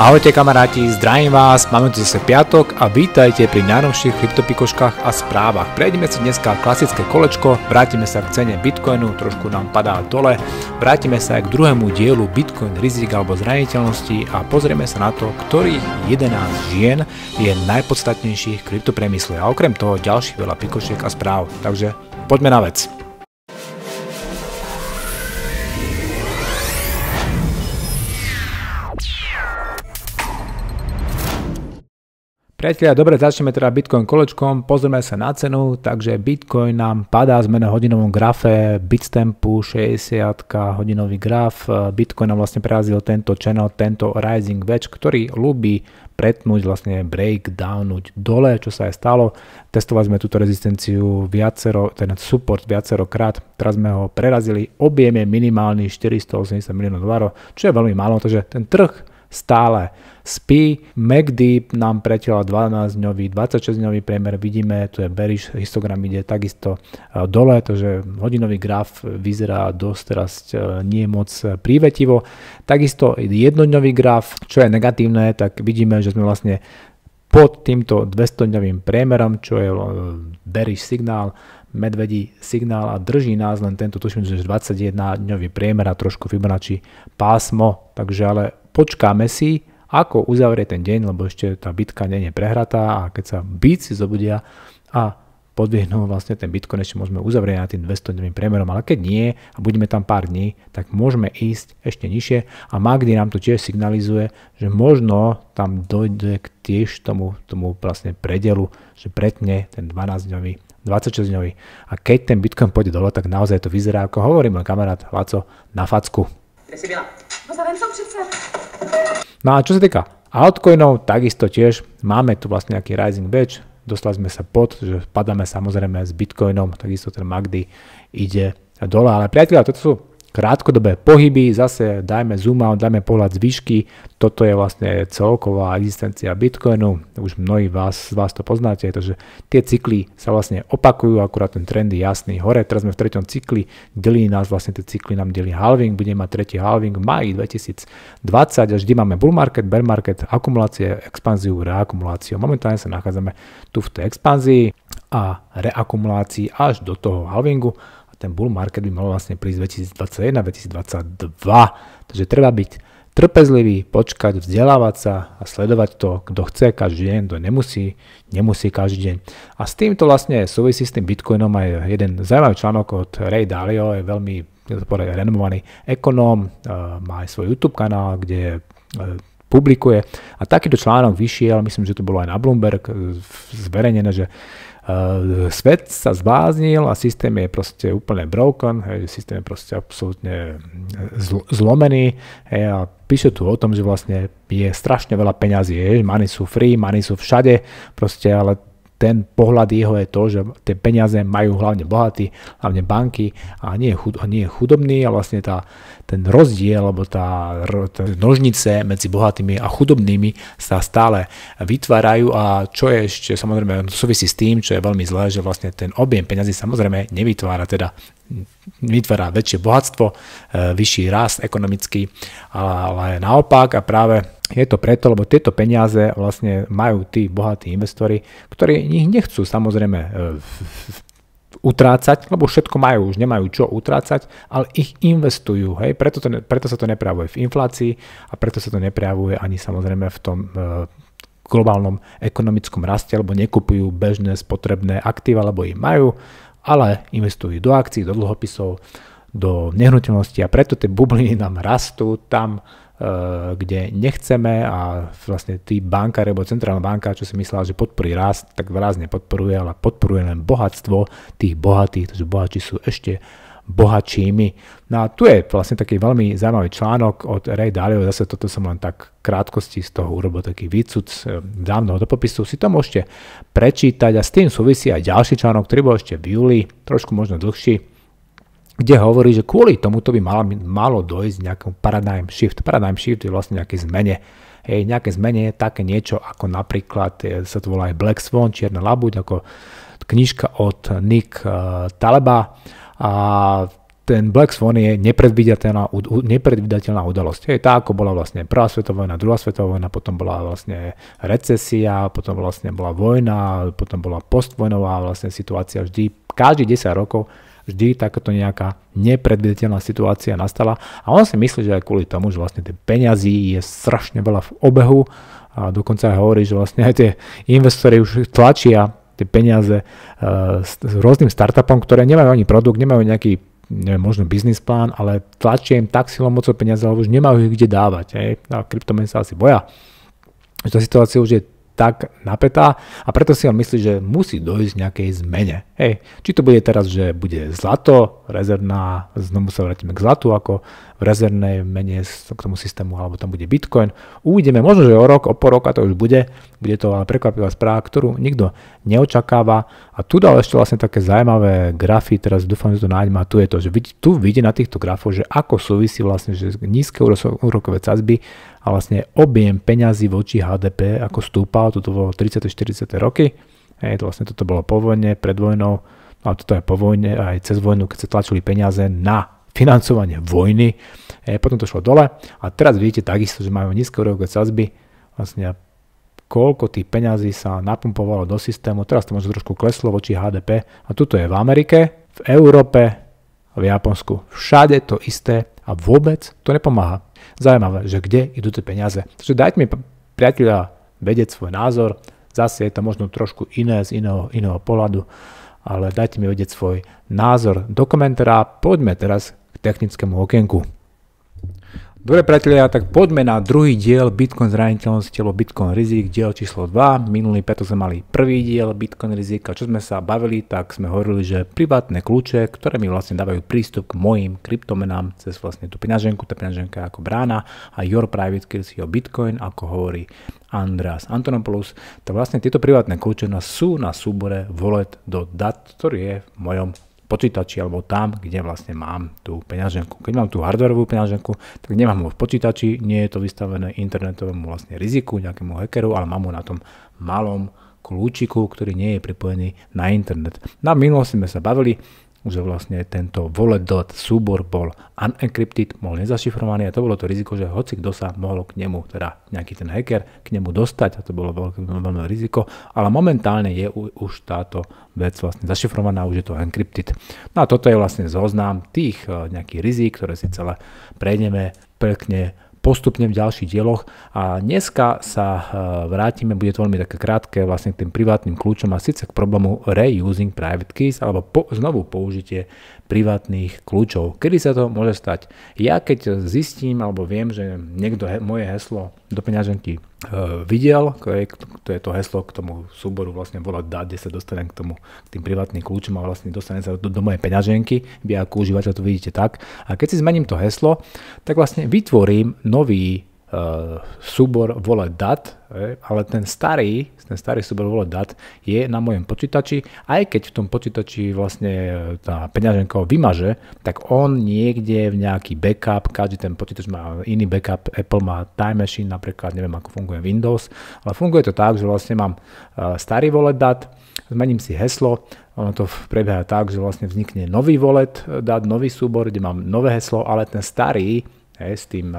Ahojte kamaráti, zdravím vás, máme tu zase piatok a vítajte pri najnovších kryptopikoškách a správach. Prejdeme si dneska klasické kolečko, vrátime sa k cene Bitcoinu, trošku nám padá dole, vrátime sa aj k druhému dielu Bitcoin rizik alebo zraniteľnosti a pozrieme sa na to, ktorých 11 žien je najpodstatnejších kryptopremysle a okrem toho ďalších veľa pikošiek a správ. Takže poďme na vec. Priatelia, dobre, začneme teda Bitcoin kolečkom, pozrieme sa na cenu, takže Bitcoin nám padá, sme na hodinovom grafe, Bitstampu 60, hodinový graf, Bitcoin nám vlastne prerazil tento channel, tento Rising Wedge, ktorý ľubí pretnúť, vlastne breakdownúť dole, čo sa aj stalo. Testovali sme túto rezistenciu viacero, ten support viacerokrát, teraz sme ho prerazili, objem je minimálny 480 miliónov dolárov, čo je veľmi málo, takže ten trh stále spí. MACD nám pretiela 12-dňový, 26-dňový priemer, vidíme, tu je bearish, histogram ide takisto e, dole, takže hodinový graf vyzerá dosť teraz e, nie moc e, prívetivo. Takisto jednodňový graf, čo je negatívne, tak vidíme, že sme vlastne pod týmto 200-dňovým priemerom, čo je bearish signál, medvedí signál a drží nás len tento, tuším, že 21-dňový priemer a trošku Fibonacci pásmo, takže ale počkáme si, ako uzavrie ten deň, lebo ešte tá bitka nie je prehratá a keď sa bíci zobudia a podvihnú vlastne ten Bitcoin, ešte môžeme uzavrieť na tým 200 priemerom, ale keď nie a budeme tam pár dní, tak môžeme ísť ešte nižšie a Magdy nám to tiež signalizuje, že možno tam dojde k tiež tomu, tomu vlastne predelu, že pretne ten 12-dňový 26-dňový. A keď ten Bitcoin pôjde dole, tak naozaj to vyzerá, ako hovorí môj kamarát Laco, na facku kde si byla? No, za som přece. No a čo sa týka altcoinov, takisto tiež máme tu vlastne nejaký rising batch, dostali sme sa pod, že padáme samozrejme s bitcoinom, takisto ten Magdy ide dole, ale priatelia, toto sú krátkodobé pohyby, zase dajme zoom out, dajme pohľad z výšky, toto je vlastne celková existencia Bitcoinu, už mnohí vás, vás to poznáte, takže tie cykly sa vlastne opakujú, akurát ten trend je jasný hore, teraz sme v treťom cykli, delí nás vlastne tie cykly, nám delí halving, budeme mať tretí halving v maji 2020 a vždy máme bull market, bear market, akumulácie, expanziu, reakumuláciu. Momentálne sa nachádzame tu v tej expanzii a reakumulácii až do toho halvingu ten bull market by mal vlastne prísť 2021, 2022. Takže treba byť trpezlivý, počkať, vzdelávať sa a sledovať to, kto chce každý deň, kto nemusí, nemusí každý deň. A s týmto vlastne súvisí s tým Bitcoinom aj jeden zaujímavý článok od Ray Dalio, je veľmi povedať, renomovaný ekonóm, e, má aj svoj YouTube kanál, kde e, publikuje. A takýto článok vyšiel, myslím, že to bolo aj na Bloomberg e, zverejnené, že Eh, svet sa zbláznil a systém je proste úplne broken, hej, systém je proste absolútne eh, zl- zlomený hej, a píšu tu o tom, že vlastne je strašne veľa peňazí, hej, money sú free, money sú všade, proste ale ten pohľad jeho je to, že tie peniaze majú hlavne bohatí, hlavne banky a nie je, chud, nie je chudobný a vlastne tá, ten rozdiel alebo tá, tá nožnice medzi bohatými a chudobnými sa stále vytvárajú a čo je ešte samozrejme súvisí s tým, čo je veľmi zlé, že vlastne ten objem peňazí samozrejme nevytvára teda vytvára väčšie bohatstvo, e, vyšší rast ekonomický, ale naopak a práve je to preto, lebo tieto peniaze vlastne majú tí bohatí investori, ktorí ich nechcú samozrejme e, utrácať, lebo všetko majú, už nemajú čo utrácať, ale ich investujú, hej, preto, to, preto sa to neprejavuje v inflácii a preto sa to neprejavuje ani samozrejme v tom e, globálnom ekonomickom raste, lebo nekupujú bežné spotrebné aktíva, lebo ich majú, ale investujú do akcií, do dlhopisov, do nehnuteľnosti a preto tie bubliny nám rastú tam, e, kde nechceme a vlastne tí bankári alebo centrálna banka, čo si myslela, že podporí rast, tak rázne podporuje, ale podporuje len bohatstvo tých bohatých, takže bohatí sú ešte bohatšími. No a tu je vlastne taký veľmi zaujímavý článok od Ray Dalio, zase toto som len tak krátkosti z toho urobil taký výcud, e, dávnoho do popisu, si to môžete prečítať a s tým súvisí aj ďalší článok, ktorý bol ešte v júli, trošku možno dlhší, kde hovorí, že kvôli tomuto by malo, malo dojsť nejakom paradigm shift. Paradigm shift je vlastne nejaké zmene hej, nejaké zmene, také niečo ako napríklad, e, sa to volá aj Black Swan, Čierna labuť, ako knižka od Nick uh, Taleba, a ten Black Swan je nepredvidateľná, nepredvidateľná udalosť. Je tá, ako bola vlastne prvá svetová vojna, druhá svetová vojna, potom bola vlastne recesia, potom vlastne bola vojna, potom bola postvojnová vlastne situácia. Vždy, každý 10 rokov vždy takáto nejaká nepredvidateľná situácia nastala a on si myslí, že aj kvôli tomu, že vlastne tie peňazí je strašne veľa v obehu a dokonca aj hovorí, že vlastne aj tie investori už tlačia tie peniaze eh, s, s rôznym startupom, ktoré nemajú ani produkt, nemajú nejaký neviem, možno biznis plán, ale tlačia im tak silou mocou peniaze, lebo už nemajú ich kde dávať. Hej. A no, kryptomen sa asi boja. Tá situácia už je tak napätá a preto si on myslí, že musí dojsť nejakej zmene. Hej, či to bude teraz, že bude zlato, rezervná, znovu sa vrátime k zlatu ako rezervnej mene k tomu systému, alebo tam bude Bitcoin. Uvidíme, možno, že o rok, o pol roka to už bude, bude to ale prekvapivá správa, ktorú nikto neočakáva. A tu dal ešte vlastne také zaujímavé grafy, teraz dúfam, že to nájdem, a tu je to, že tu vidie na týchto grafoch, že ako súvisí vlastne, že nízke úrokové cazby a vlastne objem peňazí voči HDP, ako stúpal, toto bolo 30. 40. roky, Hej, to vlastne toto bolo po vojne, pred vojnou, a toto aj po vojne, aj cez vojnu, keď sa tlačili peniaze na financovanie vojny, e, potom to šlo dole a teraz vidíte takisto, že máme nízke úrokové sazby, vlastne koľko tých peňazí sa napumpovalo do systému, teraz to možno trošku kleslo voči HDP a tuto je v Amerike, v Európe, v Japonsku. Všade to isté a vôbec to nepomáha. Zaujímavé, že kde idú tie peniaze. Takže dajte mi priateľa vedieť svoj názor, zase je to možno trošku iné z iného, iného pohľadu, ale dajte mi vedieť svoj názor do komentára. Poďme teraz technickému okienku. Dobre priatelia, tak poďme na druhý diel Bitcoin zraniteľnosť alebo Bitcoin rizik, diel číslo 2. Minulý petok sme mali prvý diel Bitcoin rizik a čo sme sa bavili, tak sme hovorili, že privátne kľúče, ktoré mi vlastne dávajú prístup k mojim kryptomenám cez vlastne tú peňaženku, tá peňaženka ako brána a your private keys, o Bitcoin, ako hovorí Andreas Antonopoulos, tak vlastne tieto privátne kľúče sú na súbore wallet do dat, ktorý je v mojom počítači alebo tam, kde vlastne mám tú peňaženku. Keď mám tú hardwareovú peňaženku, tak nemám ho v počítači, nie je to vystavené internetovému vlastne riziku, nejakému hackeru, ale mám ho na tom malom kľúčiku, ktorý nie je pripojený na internet. Na no minulosti sme sa bavili že vlastne tento wallet.dot súbor bol unencrypted, bol nezašifrovaný a to bolo to riziko, že hoci kto sa mohol k nemu, teda nejaký ten hacker, k nemu dostať a to bolo veľké, veľmi riziko, ale momentálne je už táto vec vlastne zašifrovaná, už je to encrypted. No a toto je vlastne zoznam tých eh, nejakých rizik, ktoré si celé prejdeme pekne postupne v ďalších dieloch a dneska sa eh, vrátime, bude to veľmi také krátke, vlastne k tým privátnym kľúčom a síce k problému reusing private keys alebo po, znovu použitie privátnych kľúčov. Kedy sa to môže stať? Ja keď zistím alebo viem, že niekto he, moje heslo do peňaženky e, videl, to je, to je to heslo k tomu súboru vlastne volá dá, kde sa dostanem k tomu k tým privátnym kľúčom a vlastne dostanem sa do, do mojej peňaženky, vy ako užívateľ to vidíte tak. A keď si zmením to heslo, tak vlastne vytvorím nový Eh, súbor vole dat, eh, ale ten starý, ten starý súbor vole dat je na mojom počítači, aj keď v tom počítači vlastne eh, tá peňaženka ho vymaže, tak on niekde v nejaký backup, každý ten počítač má iný backup, Apple má Time Machine napríklad, neviem ako funguje Windows, ale funguje to tak, že vlastne mám starý vole dat, zmením si heslo, ono to prebieha tak, že vlastne vznikne nový volet, dát nový súbor, kde mám nové heslo, ale ten starý hej, s tým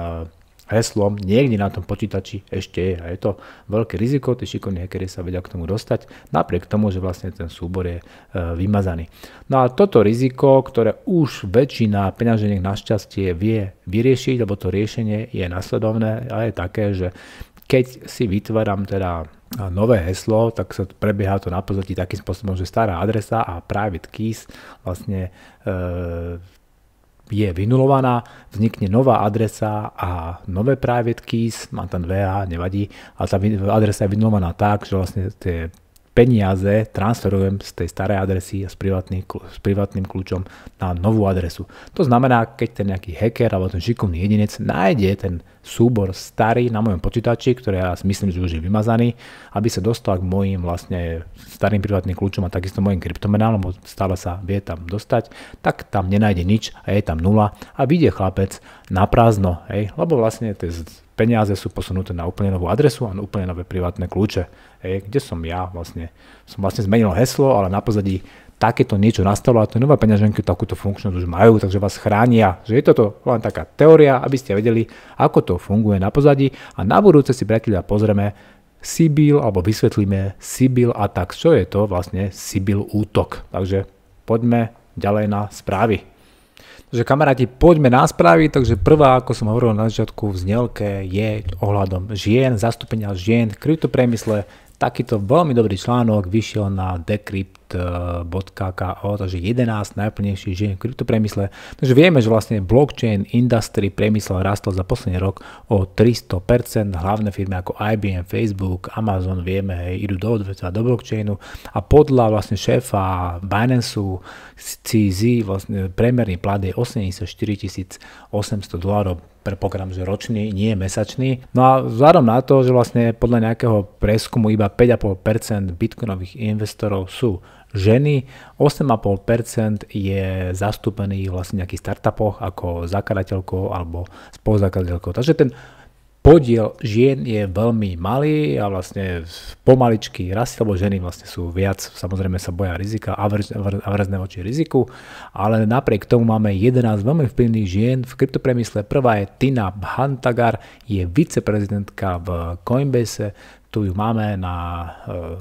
heslom niekde na tom počítači ešte je a je to veľké riziko, tie šikovní hackery sa vedia k tomu dostať, napriek tomu, že vlastne ten súbor je e, vymazaný. No a toto riziko, ktoré už väčšina peňaženiek našťastie vie vyriešiť, lebo to riešenie je nasledovné a je také, že keď si vytváram teda nové heslo, tak sa prebieha to na pozadí takým spôsobom, že stará adresa a private keys vlastne e, je vynulovaná, vznikne nová adresa a nové private keys, má tam a nevadí, ale tá adresa je vynulovaná tak, že vlastne tie peniaze transferujem z tej starej adresy a s, privátny, s privátnym kľúčom na novú adresu. To znamená, keď ten nejaký hacker alebo ten šikovný jedinec nájde ten súbor starý na mojom počítači, ktorý ja myslím, že už je vymazaný, aby sa dostal k mojim vlastne starým privátnym kľúčom a takisto mojim kryptomenám, lebo stále sa vie tam dostať, tak tam nenájde nič a je tam nula a vyjde chlapec na prázdno, hej, lebo vlastne tie peniaze sú posunuté na úplne novú adresu a na úplne nové privátne kľúče, hej, kde som ja vlastne, som vlastne zmenil heslo, ale na pozadí takéto niečo nastalo a tie nové peňaženky takúto funkčnosť už majú, takže vás chránia. Že je toto len taká teória, aby ste vedeli, ako to funguje na pozadí a na budúce si priatelia pozrieme Sibyl, alebo vysvetlíme Sibyl tak čo je to vlastne Sibyl útok. Takže poďme ďalej na správy. Takže kamaráti, poďme na správy, takže prvá, ako som hovoril na začiatku v znelke je ohľadom žien, zastúpenia žien v kryptopremysle. Takýto veľmi dobrý článok vyšiel na Decrypt Bitcoin.ko, takže 11 najplnejších žien v kryptopremysle. Takže vieme, že vlastne blockchain industry priemysel rastol za posledný rok o 300%, hlavné firmy ako IBM, Facebook, Amazon, vieme, hej, idú do odvetva, do blockchainu a podľa vlastne šéfa Binanceu CZ vlastne premerný plat je 84 800 dolárov predpokladám, že ročný, nie mesačný. No a vzhľadom na to, že vlastne podľa nejakého preskumu iba 5,5% bitcoinových investorov sú ženy, 8,5% je zastúpený vlastne v nejakých startupoch ako zakladateľkou alebo spoluzakladateľkou. Takže ten podiel žien je veľmi malý a vlastne pomaličky rastie, lebo ženy vlastne sú viac, samozrejme sa boja rizika, averzné voči riziku, ale napriek tomu máme 11 veľmi vplyvných žien v kryptopremysle. Prvá je Tina Bhantagar, je viceprezidentka v Coinbase, tu ju máme na uh,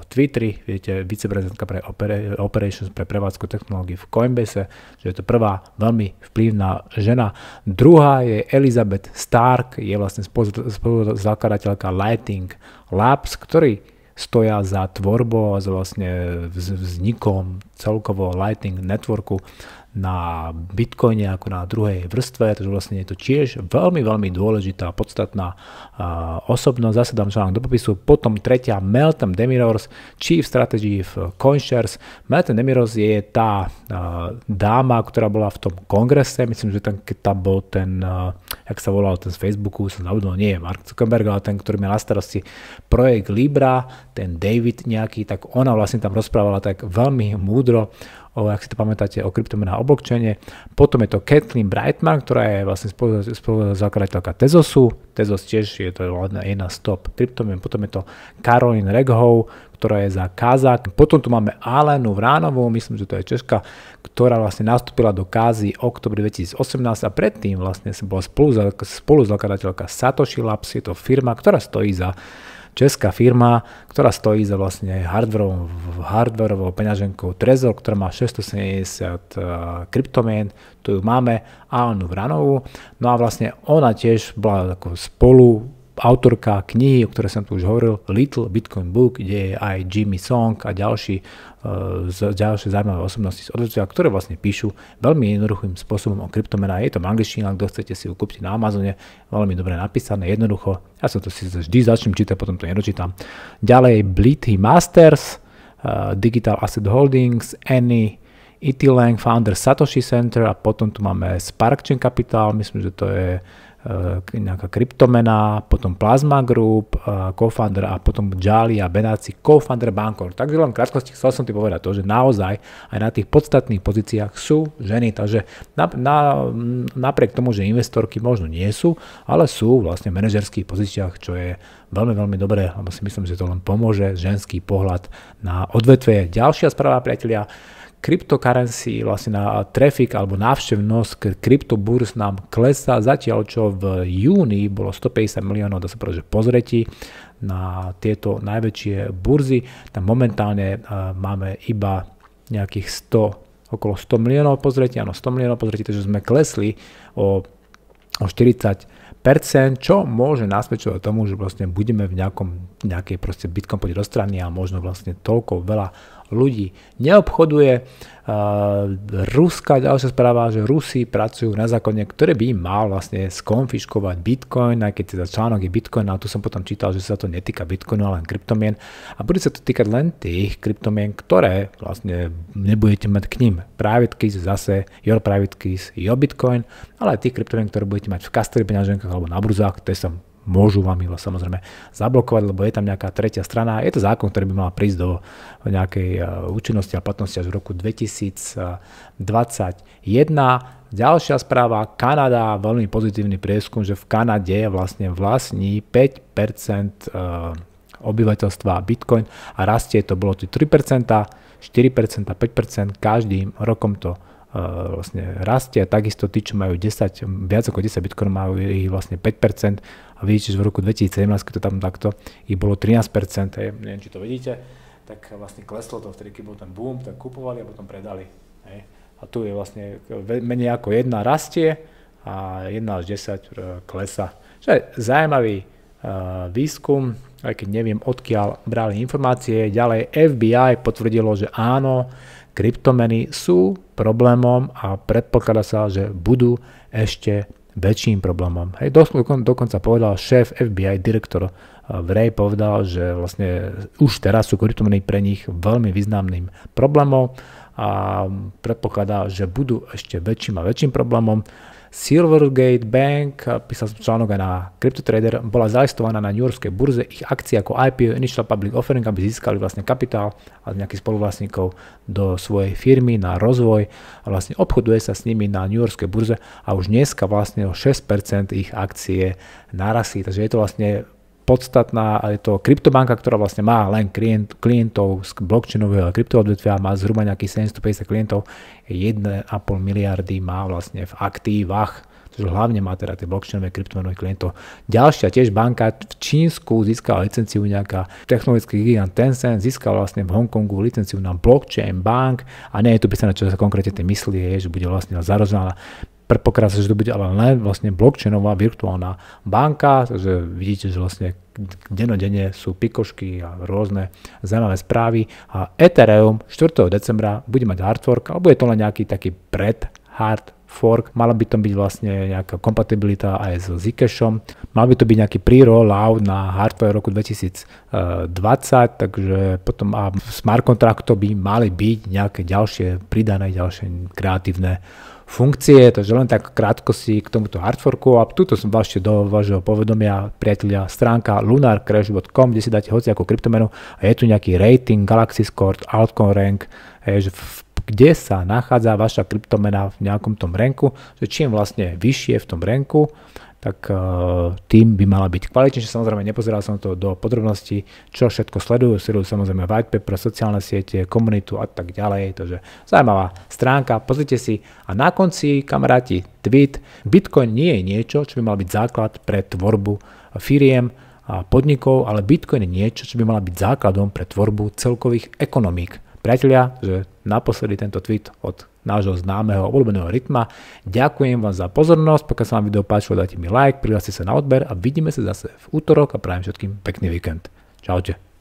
Twitteri, viete, viceprezidentka pre opera- Operations pre prevádzku technológií v Coinbase, že je to prvá veľmi vplyvná žena. Druhá je Elizabeth Stark, je vlastne spoluzakladateľka Lighting Labs, ktorý stoja za tvorbou a za vlastne vznikom celkovo Lightning Networku na Bitcoine ako na druhej vrstve, takže vlastne je to tiež veľmi, veľmi dôležitá, podstatná uh, osobnosť. Zase dám článok do popisu. Potom tretia, Meltem Demirors, Chief Strategy v Coinshares. Meltem Demirors je tá uh, dáma, ktorá bola v tom kongrese, myslím, že tam, keď tam bol ten, uh, jak sa volal ten z Facebooku, som zabudol, nie je Mark Zuckerberg, ale ten, ktorý mal na starosti projekt Libra, ten David nejaký, tak ona vlastne tam rozprávala tak veľmi múdro o, ak si to pamätáte, o kryptomenách o blockchaine. Potom je to Kathleen Brightman, ktorá je vlastne spoluzakladateľka Tezosu. Tezos tiež je to jedna z top kryptomen. Potom je to Caroline Reghov, ktorá je za Kazak. Potom tu máme Alenu Vránovú, myslím, že to je Češka, ktorá vlastne nastúpila do Kázy oktobri 2018 a predtým vlastne bola spolu, spoluzakladateľka Satoshi Labs, je to firma, ktorá stojí za česká firma, ktorá stojí za vlastne hardverovou, hardverovou peňaženkou Trezor, ktorá má 670 e, kryptomien, tu ju máme a onu v Ranovu. No a vlastne ona tiež bola ako spolu autorka knihy, o ktorej som tu už hovoril, Little Bitcoin Book, kde je aj Jimmy Song a ďalší, e, z, ďalšie zaujímavé osobnosti z odvetvia, ktoré vlastne píšu veľmi jednoduchým spôsobom o kryptomenách. Je to angličtina, kto chcete si ju kúpiť na Amazone, veľmi dobre napísané, jednoducho. Ja som to si vždy začnem čítať, potom to nedočítam. Ďalej Blithy Masters, uh, Digital Asset Holdings, Any Itilang, founder Satoshi Center a potom tu máme Sparkchain Capital, myslím, že to je nejaká kryptomena, potom Plasma Group, co-founder a potom Jali a Benáci, co-founder Bankor. Takže len krátkosti chcel som ti povedať to, že naozaj aj na tých podstatných pozíciách sú ženy, takže na, na, napriek tomu, že investorky možno nie sú, ale sú vlastne v manažerských pozíciách, čo je veľmi, veľmi dobré, lebo si myslím, že to len pomôže ženský pohľad na odvetve. Ďalšia správa, priatelia, cryptocurrency, vlastne na traffic alebo návštevnosť kryptoburs nám klesá, zatiaľ čo v júni bolo 150 miliónov, dá sa povedať, že pozretí na tieto najväčšie burzy. Tam momentálne eh, máme iba nejakých 100, okolo 100 miliónov pozretí, áno 100 miliónov pozretí, takže sme klesli o, o 40 čo môže nasvedčovať tomu, že vlastne budeme v nejakom, nejakej proste bitkom poď do strany a možno vlastne toľko veľa ľudí. Neobchoduje, eh, Ruska, ďalšia správa, že Rusi pracujú na zákone, ktoré by mal vlastne skonfiškovať Bitcoin, aj keď teda článok je Bitcoin, a tu som potom čítal, že sa to netýka Bitcoinu, ale len kryptomien. A bude sa to týkať len tých kryptomien, ktoré vlastne nebudete mať k ním. Private keys zase, your private keys, your Bitcoin, ale aj tých kryptomien, ktoré budete mať v kastri peňaženkách alebo na bruzách, to som môžu vám ju samozrejme zablokovať, lebo je tam nejaká tretia strana. Je to zákon, ktorý by mal prísť do nejakej e, účinnosti a platnosti až v roku 2021. Ďalšia správa, Kanada, veľmi pozitívny prieskum, že v Kanade vlastne vlastní 5% e, obyvateľstva Bitcoin a rastie to, bolo to 3%, 4%, 5%, každým rokom to vlastne rastie a takisto tí, čo majú 10, viac ako 10 bitcoin majú ich vlastne 5% a vidíte, že v roku 2017, keď to tam takto, ich bolo 13%, neviem, či to vidíte, tak vlastne kleslo to vtedy, keď bol ten boom, tak kupovali a potom predali. Hej. A tu je vlastne menej ako jedna rastie a jedna až 10 e, klesa. je zaujímavý uh, výskum, aj keď neviem odkiaľ brali informácie. Ďalej FBI potvrdilo, že áno, kryptomeny sú problémom a predpokladá sa, že budú ešte väčším problémom. Hej, dokon, dokonca povedal šéf FBI, direktor eh, Vrej povedal, že vlastne už teraz sú kryptomeny pre nich veľmi významným problémom a predpokladá, že budú ešte väčším a väčším problémom Silvergate Bank, písal som článok aj na CryptoTrader, bola zalistovaná na New Yorkskej burze, ich akcia ako IPO, Initial Public Offering, aby získali vlastne kapitál a nejakých spoluvlastníkov do svojej firmy na rozvoj a vlastne obchoduje sa s nimi na New Yorkskej burze a už dneska vlastne o 6% ich akcie narastí, takže je to vlastne podstatná je to kryptobanka, ktorá vlastne má len klient, klientov z blockchainového kryptoodvetvia, má zhruba nejakých 750 klientov, 1,5 miliardy má vlastne v aktívach, Čože hlavne má teda tie blockchainové kryptomenové klientov. Ďalšia tiež banka v Čínsku získala licenciu nejaká technologický gigant Tencent, získal vlastne v Hongkongu licenciu na blockchain bank a nie je tu písané, čo sa konkrétne tým myslí, je, že bude vlastne zarozená Predpokladá sa, že to bude ale len vlastne blockchainová virtuálna banka, takže vidíte, že vlastne denodene sú pikošky a rôzne zaujímavé správy a Ethereum 4. decembra bude mať hard fork, alebo je to len nejaký taký pred hard fork, mala by to byť vlastne nejaká kompatibilita aj s Zcashom, mal by to byť nejaký pre-rollout na hardware roku 2020, takže potom a smart kontrakto by mali byť nejaké ďalšie pridané, ďalšie kreatívne funkcie, takže len tak krátko si k tomuto hardforku a tuto som vašte do vášho povedomia priatelia stránka lunarcrash.com, kde si dáte hociakú kryptomenu a je tu nejaký rating, Galaxy Score, Altcoin Rank, hej, že v kde sa nachádza vaša kryptomena v nejakom tom ranku, že čím vlastne vyššie v tom renku, tak eh, tým by mala byť kvalitnejšia. Samozrejme, nepozeral som to do podrobností, čo všetko sledujú. Sledujú samozrejme white paper, sociálne siete, komunitu a tak ďalej. Takže zaujímavá stránka, pozrite si. A na konci, kamaráti, tweet. Bitcoin nie je niečo, čo by mal byť základ pre tvorbu firiem, a podnikov, ale Bitcoin je niečo, čo by mala byť základom pre tvorbu celkových ekonomík. Priatelia, že naposledy tento tweet od nášho známeho obľúbeného rytma. Ďakujem vám za pozornosť, pokiaľ sa vám video páčilo, dajte mi like, prihláste sa na odber a vidíme sa zase v útorok a prajem všetkým pekný víkend. Čaute.